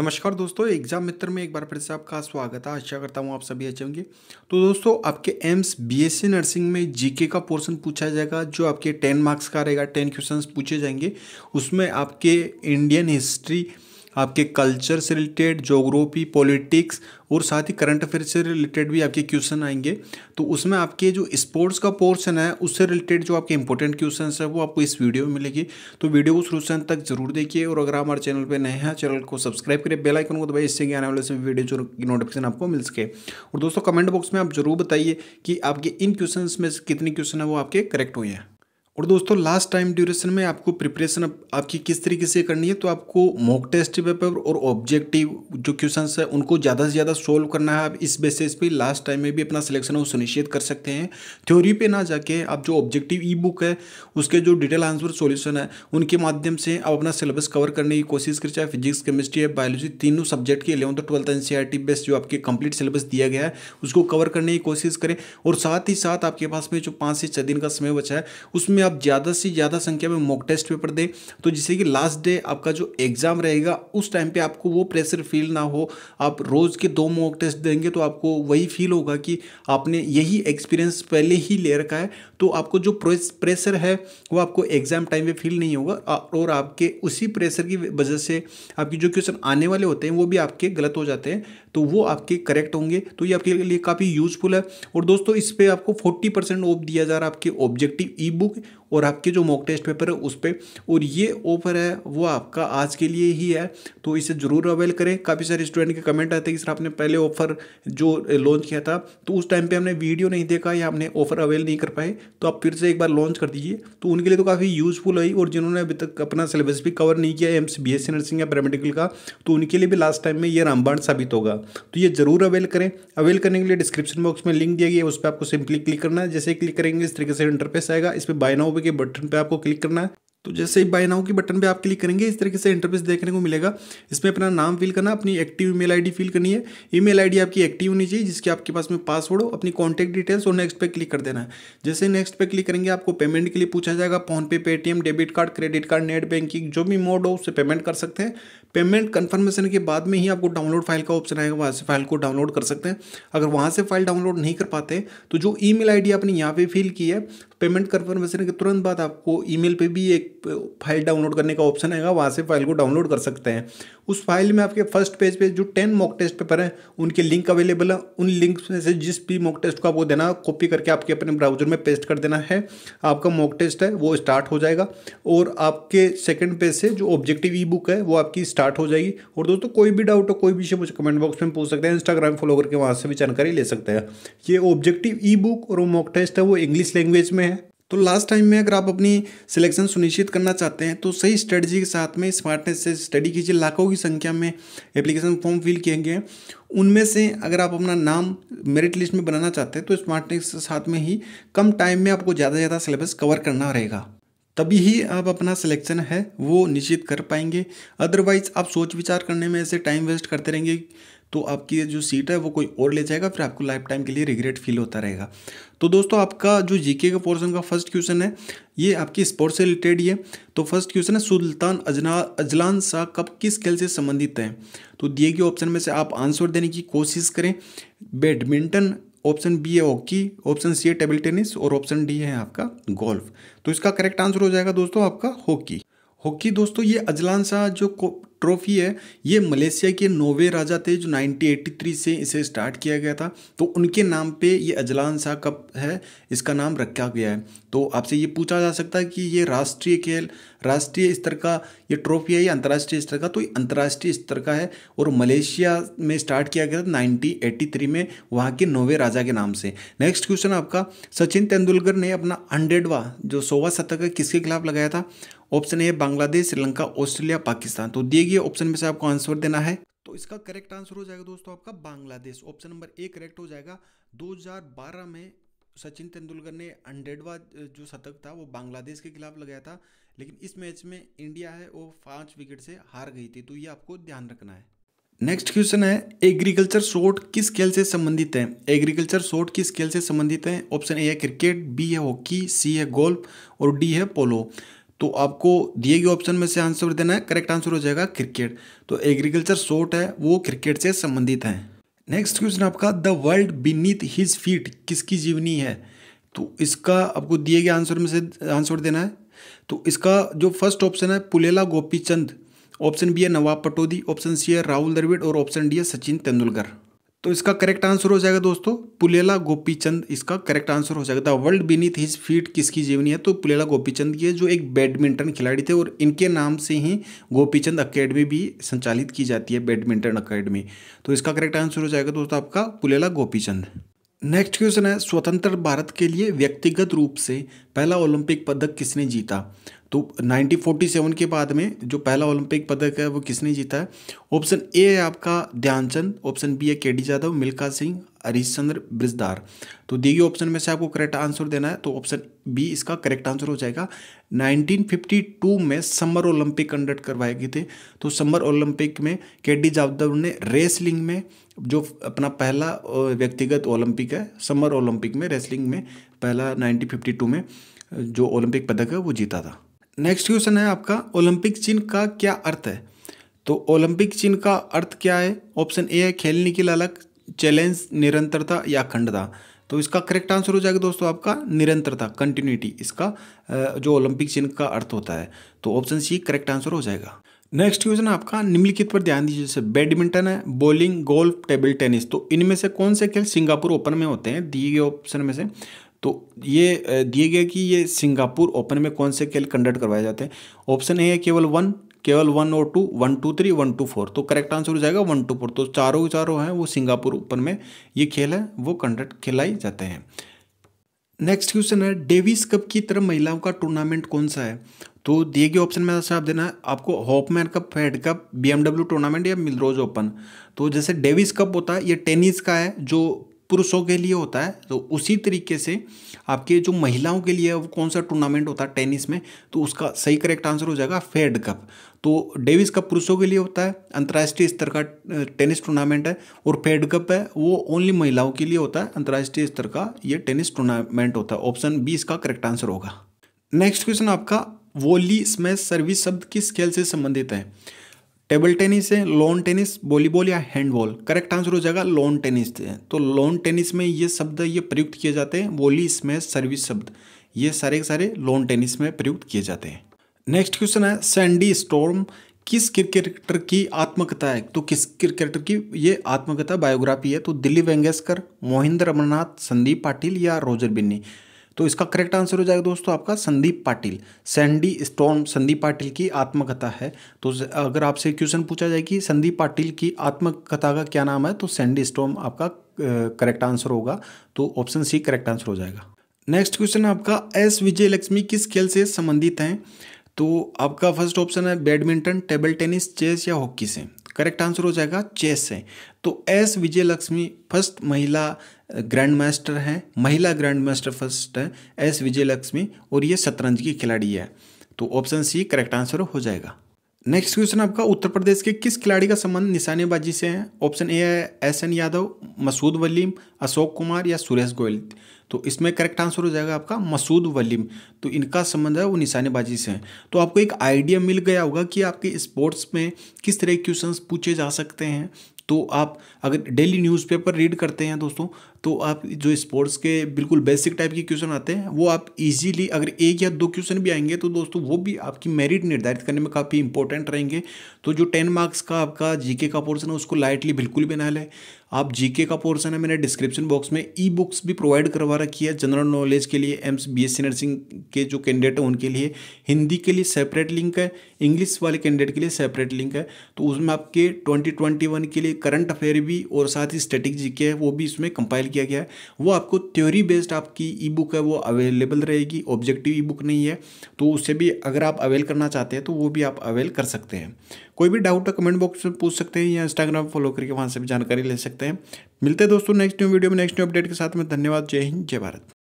नमस्कार दोस्तों एग्जाम मित्र में एक बार फिर से आपका स्वागत है आशा करता हूँ आप सभी अच्छे होंगे तो दोस्तों आपके एम्स बीएससी नर्सिंग में जीके का पोर्शन पूछा जाएगा जो आपके टेन मार्क्स का रहेगा टेन क्वेश्चंस पूछे जाएंगे उसमें आपके इंडियन हिस्ट्री आपके कल्चर से रिलेटेड जोग्राफी पॉलिटिक्स और साथ ही करंट अफेयर से रिलेटेड भी आपके क्वेश्चन आएंगे तो उसमें आपके जो स्पोर्ट्स का पोर्शन है उससे रिलेटेड जो आपके इंपॉर्टेंट क्वेश्चन है वो आपको इस वीडियो में मिलेगी तो वीडियो को शुरू से अंत तक जरूर देखिए और अगर हमारे चैनल पर नए हैं चैनल को सब्सक्राइब करें बेलाइकन को तो भाई इससे आने वाले समय वीडियो जो नोटिफिकेशन आपको मिल सके और दोस्तों कमेंट बॉक्स में आप जरूर बताइए कि आपके इन क्वेश्चन में कितने क्वेश्चन है वो आपके करेक्ट हुए हैं और दोस्तों लास्ट टाइम ड्यूरेशन में आपको प्रिपरेशन आप, आपकी किस तरीके से करनी है तो आपको मॉक टेस्ट पेपर और ऑब्जेक्टिव जो क्वेश्चन है उनको ज़्यादा से ज़्यादा सोल्व करना है आप इस बेसिस पे लास्ट टाइम में भी अपना सिलेक्शन वो सुनिश्चित कर सकते हैं थ्योरी पे ना जाके आप जो ऑब्जेक्टिव ई बुक है उसके जो डिटेल आंसर सोल्यूशन है उनके माध्यम से आप अपना सिलेबस कवर करने की कोशिश करें चाहे फिजिक्स केमिस्ट्री है बायोलॉजी तीनों सब्जेक्ट के लिए और ट्वेल्थ एन सी बेस्ट जो आपके कंप्लीट सिलेबस दिया गया है उसको कवर करने की कोशिश करें और साथ ही साथ आपके पास में जो पाँच से छः दिन का समय बचा है उसमें आप ज़्यादा से ज़्यादा संख्या में मॉक टेस्ट पेपर दें तो जिससे कि लास्ट डे आपका जो एग्ज़ाम रहेगा उस टाइम पर आपको वो प्रेशर फील ना हो आप रोज़ के दो मॉक टेस्ट देंगे तो आपको वही फील होगा कि आपने यही एक्सपीरियंस पहले ही ले रखा है तो आपको जो प्रेशर है वो आपको एग्ज़ाम टाइम पर फील नहीं होगा और आपके उसी प्रेशर की वजह से आपकी जो क्वेश्चन आने वाले होते हैं वो भी आपके गलत हो जाते हैं तो वो आपके करेक्ट होंगे तो ये आपके लिए काफ़ी यूजफुल है और दोस्तों इस पर आपको फोर्टी परसेंट ऑफ दिया जा रहा है आपके ऑब्जेक्टिव ई बुक और आपके जो मॉक टेस्ट पेपर है उस पर और ये ऑफर है वो आपका आज के लिए ही है तो इसे ज़रूर अवेल करें काफ़ी सारे स्टूडेंट के कमेंट आते हैं कि सर आपने पहले ऑफर जो लॉन्च किया था तो उस टाइम पर हमने वीडियो नहीं देखा या हमने ऑफर अवेल नहीं कर पाए तो आप फिर से एक बार लॉन्च कर दीजिए तो उनके लिए तो काफ़ी यूजफुल हुई और जिन्होंने अभी तक अपना सिलेबस भी कवर नहीं किया एम्स बी नर्सिंग या पैरामेडिकल का तो उनके लिए भी लास्ट टाइम में ये रामबाण साबित होगा तो ये ज़रूर अवेल करें अवेल करने के लिए डिस्क्रिप्शन बॉक्स में लिंक दिया गया है उस पर आपको सिंपली क्लिक करना है जैसे क्लिक करेंगे इस तरीके से इंटरफेस आएगा इस पर बाय नाउ के बटन पे आपको क्लिक करना है तो जैसे ही बाय नाउ के बटन पे आप क्लिक करेंगे इस तरीके से इंटरफेस देखने को मिलेगा इसमें अपना नाम फिल करना अपनी एक्टिव ईमेल आईडी फिल करनी है ईमेल आईडी आपकी एक्टिव होनी चाहिए जिसके आपके पास में पासवर्ड हो अपनी कॉन्टैक्ट डिटेल्स और नेक्स्ट पे क्लिक कर देना है जैसे नेक्स्ट पे क्लिक करेंगे आपको पेमेंट के लिए पूछा जाएगा PhonePe Paytm debit card credit card net banking जो भी मोड हो उससे पेमेंट कर सकते हैं पेमेंट कन्फर्मेशन के बाद में ही आपको डाउनलोड फाइल का ऑप्शन आएगा वहाँ से फाइल को डाउनलोड कर सकते हैं अगर वहाँ से फाइल डाउनलोड नहीं कर पाते तो जो ई मेल आपने यहाँ पे फिल की है पेमेंट कन्फर्मेशन के तुरंत बाद आपको ई पे भी एक फाइल डाउनलोड करने का ऑप्शन आएगा वहाँ से फाइल को डाउनलोड कर सकते हैं उस फाइल में आपके फर्स्ट पेज पे जो टेन मॉक टेस्ट पेपर हैं उनके लिंक अवेलेबल हैं उन लिंक में से जिस भी मॉक टेस्ट को आपको देना कॉपी करके आपके अपने ब्राउजर में पेस्ट कर देना है आपका मॉक टेस्ट है वो स्टार्ट हो जाएगा और आपके सेकेंड पेज से जो ऑब्जेक्टिव ई बुक है वो आपकी स्टार्ट हो जाएगी और दोस्तों कोई भी डाउट हो कोई भी मुझे कमेंट बॉक्स में पूछ सकते हैं इंस्टाग्राम फॉलो करके वहाँ से भी जानकारी ले सकते हैं ये ऑब्जेक्टिव ई बुक और वो मॉक टेस्ट है वो इंग्लिश लैंग्वेज में है तो लास्ट टाइम में अगर आप अपनी सिलेक्शन सुनिश्चित करना चाहते हैं तो सही स्ट्रेटजी के साथ में स्मार्टनेस से स्टडी कीजिए लाखों की संख्या में एप्लीकेशन फॉर्म फिल किए गए उनमें से अगर आप अपना नाम मेरिट लिस्ट में बनाना चाहते हैं तो स्मार्टनेस के साथ में ही कम टाइम में आपको ज़्यादा से ज़्यादा सिलेबस कवर करना रहेगा तभी ही आप अपना सिलेक्शन है वो निश्चित कर पाएंगे अदरवाइज आप सोच विचार करने में ऐसे टाइम वेस्ट करते रहेंगे तो आपकी जो सीट है वो कोई और ले जाएगा फिर आपको लाइफ टाइम के लिए रिग्रेट फील होता रहेगा तो दोस्तों आपका जो जीके का पोर्सन का फर्स्ट क्वेश्चन है ये आपकी स्पोर्ट्स से रिलेटेड ही है तो फर्स्ट क्वेश्चन है सुल्तान अजना अजलान शाह कब किस खेल से संबंधित है तो दिए गए ऑप्शन में से आप आंसर देने की कोशिश करें बैडमिंटन ऑप्शन बी है हॉकी ऑप्शन सी है टेबल टेनिस और ऑप्शन डी है आपका गोल्फ तो इसका करेक्ट आंसर हो जाएगा दोस्तों आपका हॉकी हॉकी दोस्तों ये अजलान शाह जो ट्रॉफी है ये मलेशिया के नोवे राजा थे जो 1983 से इसे स्टार्ट किया गया था तो उनके नाम पे ये अजलान शाह कप है इसका नाम रखा गया है तो आपसे ये पूछा जा सकता है कि ये राष्ट्रीय खेल राष्ट्रीय स्तर का ये ट्रॉफी है या अंतर्राष्ट्रीय स्तर का तो ये अंतर्राष्ट्रीय स्तर का है और मलेशिया में स्टार्ट किया गया था नाइनटीन एटी थ्री में वहाँ के नोवे राजा के नाम से नेक्स्ट क्वेश्चन आपका सचिन तेंदुलकर ने अपना हंड्रेडवा जो सोवा शतक है किसके खिलाफ लगाया था option A Bangladesh Sri Lanka Australia Pakistan तो दिए गए ऑप्शन में से आपको आंसर देना है तो इसका करेक्ट आंसर हो जाएगा दोस्तों आपका Bangladesh option number A correct हो जाएगा 2012 में सचिन तेंदुलकर ने हंड्रेडवा जो शतक था वो बांग्लादेश के खिलाफ लगाया था लेकिन इस मैच में इंडिया है वो पांच विकेट से हार गई थी तो ये आपको ध्यान रखना है नेक्स्ट क्वेश्चन है एग्रीकल्चर शॉट किस खेल से संबंधित है एग्रीकल्चर शॉट किस खेल से संबंधित है ऑप्शन ए है क्रिकेट बी है हॉकी सी है गोल्फ और डी है पोलो तो आपको दिए गए ऑप्शन में से आंसर देना है करेक्ट आंसर हो जाएगा क्रिकेट तो एग्रीकल्चर शॉट है वो क्रिकेट से संबंधित है नेक्स्ट क्वेश्चन आपका the world beneath his feet किसकी जीवनी है तो इसका आपको दिए गए आंसर में से आंसर देना है तो इसका जो फर्स्ट ऑप्शन है पुलेला गोपी चंद ऑप्शन बी है नवाब पटोदी ऑप्शन सी है राहुल द्रविड़ और ऑप्शन डी है सचिन तेंदुलकर तो इसका करेक्ट आंसर हो जाएगा दोस्तों पुलेला गोपी चंद इसका करेक्ट आंसर हो जाएगा the world beneath his feet किसकी जीवनी है तो पुलेला गोपी चंद है जो एक बैडमिंटन खिलाड़ी थे और इनके नाम से ही गोपी चंद अकेडमी भी संचालित की जाती है बैडमिंटन अकेडमी तो इसका करेक्ट आंसर हो जाएगा दोस्तों आपका पुलेला गोपी चंद नेक्स्ट क्वेश्चन है स्वतंत्र भारत के लिए व्यक्तिगत रूप से पहला ओलंपिक पदक किसने जीता तो 1947 के बाद में जो पहला ओलंपिक पदक है वो किसने जीता है ऑप्शन ए है आपका ध्यानचंद ऑप्शन बी है के डी यादव मिल्खा सिंह हरिश्चंद्र ब्रिजदार तो दिए गए ऑप्शन में से आपको करेक्ट आंसर देना है तो ऑप्शन बी इसका करेक्ट आंसर हो जाएगा 1952 में समर ओलंपिक कंडक्ट करवाए गए थे तो समर ओलंपिक में के डी जादव ने रेसलिंग में जो अपना पहला व्यक्तिगत ओलंपिक है समर ओलंपिक में रेसलिंग में पहला नाइनटीन में जो ओलंपिक पदक है वो जीता था नेक्स्ट क्वेश्चन है आपका ओलंपिक चिन्ह का क्या अर्थ है तो ओलंपिक चिन्ह का अर्थ क्या है ऑप्शन ए है खेलने की लालक चैलेंज निरंतरता या अखंडता तो इसका करेक्ट आंसर हो जाएगा दोस्तों आपका निरंतरता कंटिन्यूटी इसका जो ओलंपिक चिन्ह का अर्थ होता है तो ऑप्शन सी करेक्ट आंसर हो जाएगा नेक्स्ट क्वेश्चन आपका निम्नलिखित पर ध्यान दीजिए जैसे बैडमिंटन है बॉलिंग गोल्फ टेबल टेनिस तो इनमें से कौन से खेल सिंगापुर ओपन में होते हैं दिए गए ऑप्शन में से तो ये दिए गए कि ये सिंगापुर ओपन में कौन से खेल कंडक्ट करवाए जाते हैं ऑप्शन ए है केवल वन केवल वन और two one two three one two four तो करेक्ट आंसर हो जाएगा वन टू फोर तो चारों चारों हैं वो सिंगापुर ओपन में ये खेल है वो कंडक्ट खिलाई जाते हैं नेक्स्ट क्वेश्चन है डेविस कप की तरफ महिलाओं का टूर्नामेंट कौन सा है तो दिए गए ऑप्शन में आप देना है आपको Hopman Cup Fed Cup B tournament या मिलरोज ओपन तो जैसे डेविस कप होता है ये टेनिस का है जो पुरुषों के लिए होता है तो उसी तरीके से आपके जो महिलाओं के लिए कौन सा टूर्नामेंट होता है टेनिस में तो उसका सही करेक्ट आंसर हो जाएगा फेड कप तो डेविस कप पुरुषों के लिए होता है अंतर्राष्ट्रीय स्तर का टेनिस टूर्नामेंट है और फेड कप है वो ओनली महिलाओं के लिए होता है अंतर्राष्ट्रीय स्तर का ये टेनिस टूर्नामेंट होता है ऑप्शन बी इसका करेक्ट आंसर होगा नेक्स्ट क्वेश्चन आपका वोली स्मैश सर्विस शब्द किस खेल से संबंधित है टेबल टेनिस है लॉन टेनिस वॉलीबॉल या हैंडबॉल करेक्ट आंसर हो जाएगा लॉन टेनिस है तो लॉन टेनिस में ये शब्द ये प्रयुक्त किए जाते हैं वॉली स्मैश सर्विस शब्द ये सारे के सारे लॉन टेनिस में प्रयुक्त किए जाते हैं नेक्स्ट क्वेश्चन है सैंडी स्टॉर्म किस क्रिकेटर की आत्मकथा है तो किस क्रिकेटर की ये आत्मकथा बायोग्राफी है तो दिलीप वेंगेशकर मोहिंद्र अमरनाथ संदीप पाटिल या रोजर बिन्नी तो इसका करेक्ट आंसर हो जाएगा दोस्तों आपका संदीप पाटिल सैंडी स्टोन संदीप पाटिल की आत्मकथा है तो अगर आपसे क्वेश्चन पूछा जाए कि संदीप पाटिल की आत्मकथा का क्या नाम है तो सैंडी स्टोन आपका करेक्ट आंसर होगा तो ऑप्शन सी करेक्ट आंसर हो जाएगा नेक्स्ट क्वेश्चन आपका एस विजय लक्ष्मी किस खेल से संबंधित हैं तो आपका फर्स्ट ऑप्शन है बैडमिंटन टेबल टेनिस चेस या हॉकी से करेक्ट आंसर हो जाएगा चेस है तो एस विजय लक्ष्मी फर्स्ट महिला ग्रैंड मास्टर हैं महिला ग्रैंड मास्टर फर्स्ट है एस विजय लक्ष्मी और ये शतरंज की खिलाड़ी है तो ऑप्शन सी करेक्ट आंसर हो जाएगा नेक्स्ट क्वेश्चन आपका उत्तर प्रदेश के किस खिलाड़ी का संबंध निशानेबाजी से है ऑप्शन ए है एस एन यादव मसूद वलीम अशोक कुमार या सुरेश गोयल तो इसमें करेक्ट आंसर हो जाएगा आपका मसूद वलीम तो इनका संबंध है वो निशानेबाजी से है तो आपको एक आइडिया मिल गया होगा कि आपके स्पोर्ट्स में किस तरह के क्वेश्चन पूछे जा सकते हैं तो आप अगर डेली न्यूज़पेपर रीड करते हैं दोस्तों तो आप जो स्पोर्ट्स के बिल्कुल बेसिक टाइप के क्वेश्चन आते हैं वो आप इजीली अगर एक या दो क्वेश्चन भी आएंगे तो दोस्तों वो भी आपकी मेरिट निर्धारित करने में काफ़ी इंपॉर्टेंट रहेंगे तो जो टेन मार्क्स का आपका जीके का पोर्सन है उसको लाइटली बिल्कुल भी ना लें आप जीके का पोर्सन है मैंने डिस्क्रिप्शन बॉक्स में ई बुक्स भी प्रोवाइड करवा रखी है जनरल नॉलेज के लिए एम्स बी एस नर्सिंग के जो कैंडिडेट हैं उनके लिए हिंदी के लिए सेपरेट लिंक है इंग्लिश वाले कैंडिडेट के लिए सेपरेट लिंक है तो उसमें आपके ट्वेंटी ट्वेंटी वन के लिए करंट अफेयर भी और साथ ही स्टेटिक जी है वो भी इसमें कंपाइल किया गया है वो आपको थ्योरी बेस्ड आपकी ई बुक है वो अवेलेबल रहेगी ऑब्जेक्टिव ई बुक नहीं है तो उससे भी अगर आप अवेल करना चाहते हैं तो वो भी आप अवेल कर सकते हैं कोई भी डाउट है कमेंट बॉक्स में पूछ सकते हैं या इंस्टाग्राम फॉलो करके वहाँ से भी जानकारी ले सकते हैं मिलते हैं दोस्तों नेक्स्ट न्यू वीडियो में नेक्स्ट न्यू अपडेट के साथ में धन्यवाद जय हिंद जय भारत